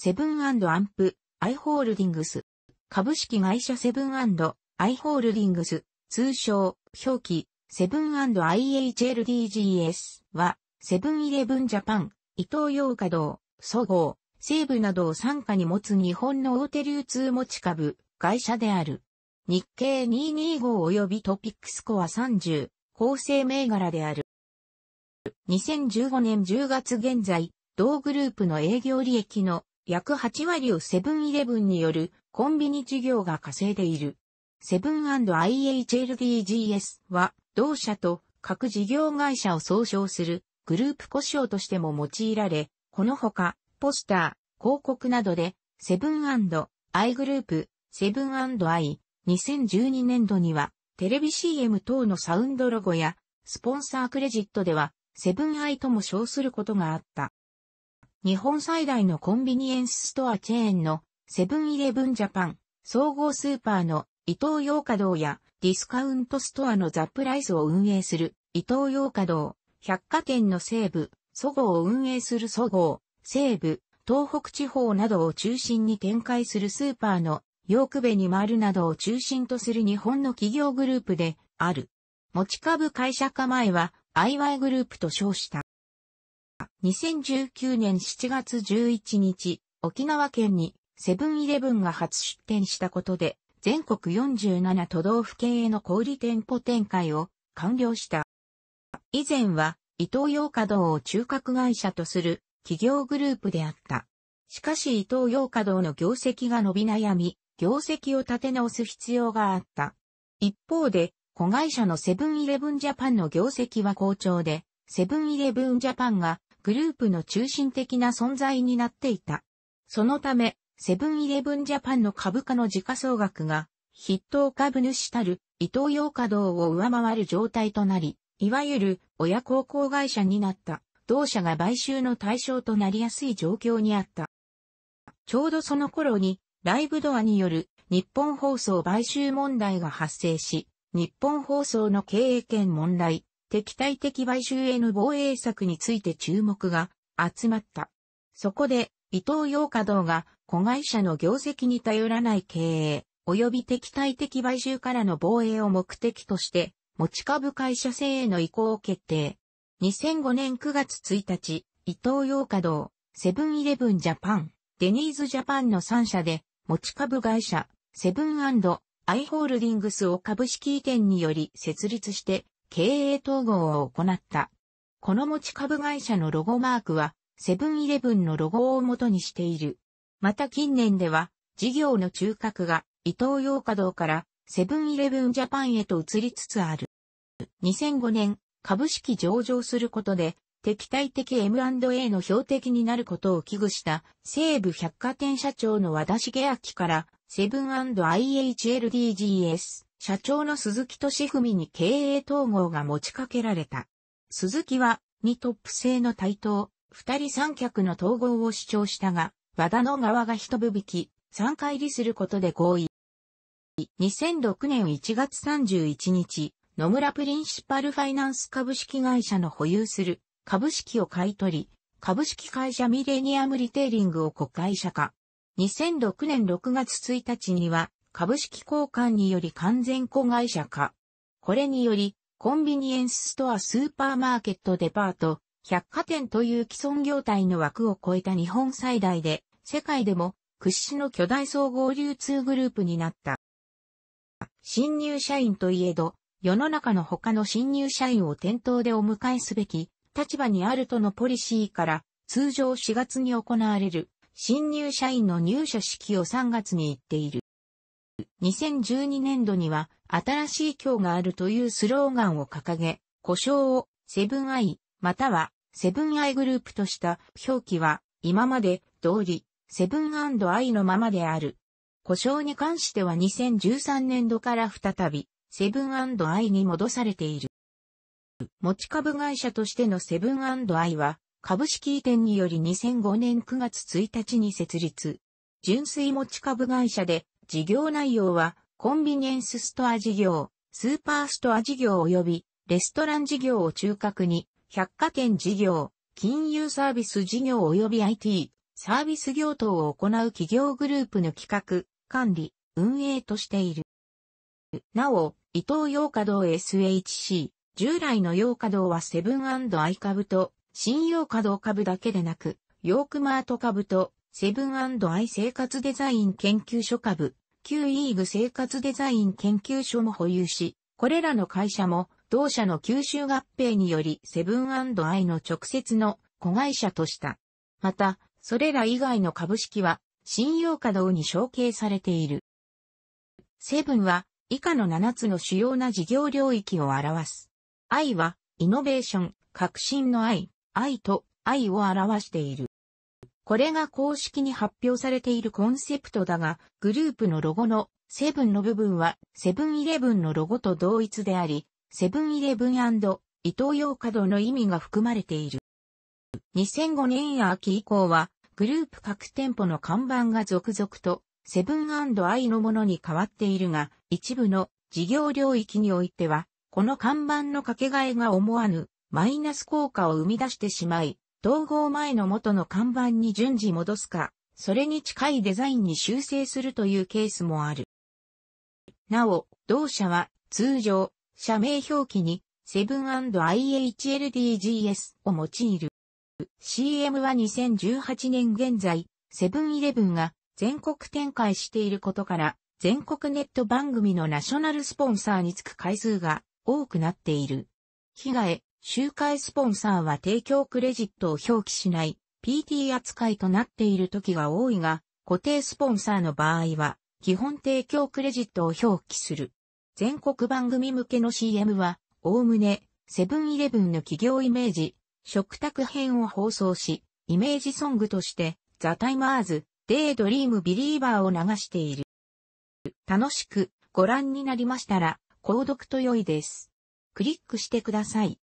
セブンアンプ、アイホールディングス。株式会社セブンアイホールディングス、通称、表記、セブン &IHLDGS は、セブンイレブンジャパン、伊東洋華堂、総合、西部などを参加に持つ日本の大手流通持ち株、会社である。日経225及びトピックスコア30、構成銘柄である。2015年10月現在、同グループの営業利益の約8割をセブンイレブンによるコンビニ事業が稼いでいる。セブン &IHLDGS は同社と各事業会社を総称するグループ故障としても用いられ、このほか、ポスター、広告などで、セブン &I グループ、セブン &I、2012年度には、テレビ CM 等のサウンドロゴや、スポンサークレジットでは、セブンアイとも称することがあった。日本最大のコンビニエンスストアチェーンのセブンイレブンジャパン、総合スーパーの伊東洋華堂やディスカウントストアのザ・プライスを運営する伊東洋華堂、百貨店の西部、ごうを運営するそごう、西部、東北地方などを中心に展開するスーパーのヨークベニマルなどを中心とする日本の企業グループである。持ち株会社化前は IY グループと称した。2019年7月11日、沖縄県にセブンイレブンが初出店したことで、全国47都道府県への小売店舗展開を完了した。以前は、伊東洋華堂を中核会社とする企業グループであった。しかし伊東洋華堂の業績が伸び悩み、業績を立て直す必要があった。一方で、子会社のセブンイレブンジャパンの業績は好調で、セブンイレブンジャパンがグループの中心的な存在になっていた。そのため、セブンイレブンジャパンの株価の時価総額が、筆頭株主たる伊東洋華堂を上回る状態となり、いわゆる親孝行会社になった、同社が買収の対象となりやすい状況にあった。ちょうどその頃に、ライブドアによる日本放送買収問題が発生し、日本放送の経営権問題、敵対的買収への防衛策について注目が集まった。そこで、伊藤洋華堂が子会社の業績に頼らない経営、及び敵対的買収からの防衛を目的として、持ち株会社制への移行を決定。2005年9月1日、伊藤洋華堂、セブンイレブンジャパン、デニーズジャパンの3社で、持ち株会社、セブンアイ・ホールディングスを株式移転により設立して、経営統合を行った。この持ち株会社のロゴマークは、セブンイレブンのロゴを元にしている。また近年では、事業の中核が、伊東洋華堂から、セブンイレブンジャパンへと移りつつある。2005年、株式上場することで、敵対的 M&A の標的になることを危惧した西部百貨店社長の和田茂明からセブン &IHLDGS 社長の鈴木敏文に経営統合が持ちかけられた。鈴木は、2トップ制の対等、二人三脚の統合を主張したが、和田の側が一部引き、三回りすることで合意。2006年1月31日、野村プリンシパルファイナンス株式会社の保有する株式を買い取り、株式会社ミレニアムリテイリングを国会社化。2006年6月1日には、株式交換により完全子会社化。これにより、コンビニエンスストアスーパーマーケットデパート、百貨店という既存業態の枠を超えた日本最大で、世界でも屈指の巨大総合流通グループになった。新入社員といえど、世の中の他の新入社員を店頭でお迎えすべき立場にあるとのポリシーから、通常4月に行われる新入社員の入社式を3月に行っている。2012年度には新しい今日があるというスローガンを掲げ、故障をセブンアイまたはセブンアイグループとした表記は今まで通りセブンアイのままである。故障に関しては2013年度から再びセブンアイに戻されている。持ち株会社としてのセブンアイは株式移転により2005年9月1日に設立。純粋持ち株会社で事業内容は、コンビニエンスストア事業、スーパーストア事業及び、レストラン事業を中核に、百貨店事業、金融サービス事業及び IT、サービス業等を行う企業グループの企画、管理、運営としている。なお、伊東洋華堂 SHC、従来の洋華堂はセブンアイ株と、新洋華堂株だけでなく、ヨークマート株と、セブンアイ生活デザイン研究所下部、旧イーグ生活デザイン研究所も保有し、これらの会社も同社の吸収合併によりセブンアイの直接の子会社とした。また、それら以外の株式は信用稼働に承継されている。セブンは以下の7つの主要な事業領域を表す。イはイノベーション、革新のアイとイを表している。これが公式に発表されているコンセプトだが、グループのロゴのセブンの部分はセブンイレブンのロゴと同一であり、セブンイレブンイトーヨーカドーの意味が含まれている。2005年秋以降は、グループ各店舗の看板が続々と、セブンアイのものに変わっているが、一部の事業領域においては、この看板の掛け替えが思わぬマイナス効果を生み出してしまい、統合前の元の看板に順次戻すか、それに近いデザインに修正するというケースもある。なお、同社は通常、社名表記に 7&IHLDGS を用いる。CM は2018年現在、セブンイレブンが全国展開していることから、全国ネット番組のナショナルスポンサーにつく回数が多くなっている。被害、周回スポンサーは提供クレジットを表記しない PT 扱いとなっている時が多いが、固定スポンサーの場合は、基本提供クレジットを表記する。全国番組向けの CM は、おおむね、セブンイレブンの企業イメージ、食卓編を放送し、イメージソングとして、ザ・タイマーズ、デイ・ドリーム・ビリーバーを流している。楽しくご覧になりましたら、購読と良いです。クリックしてください。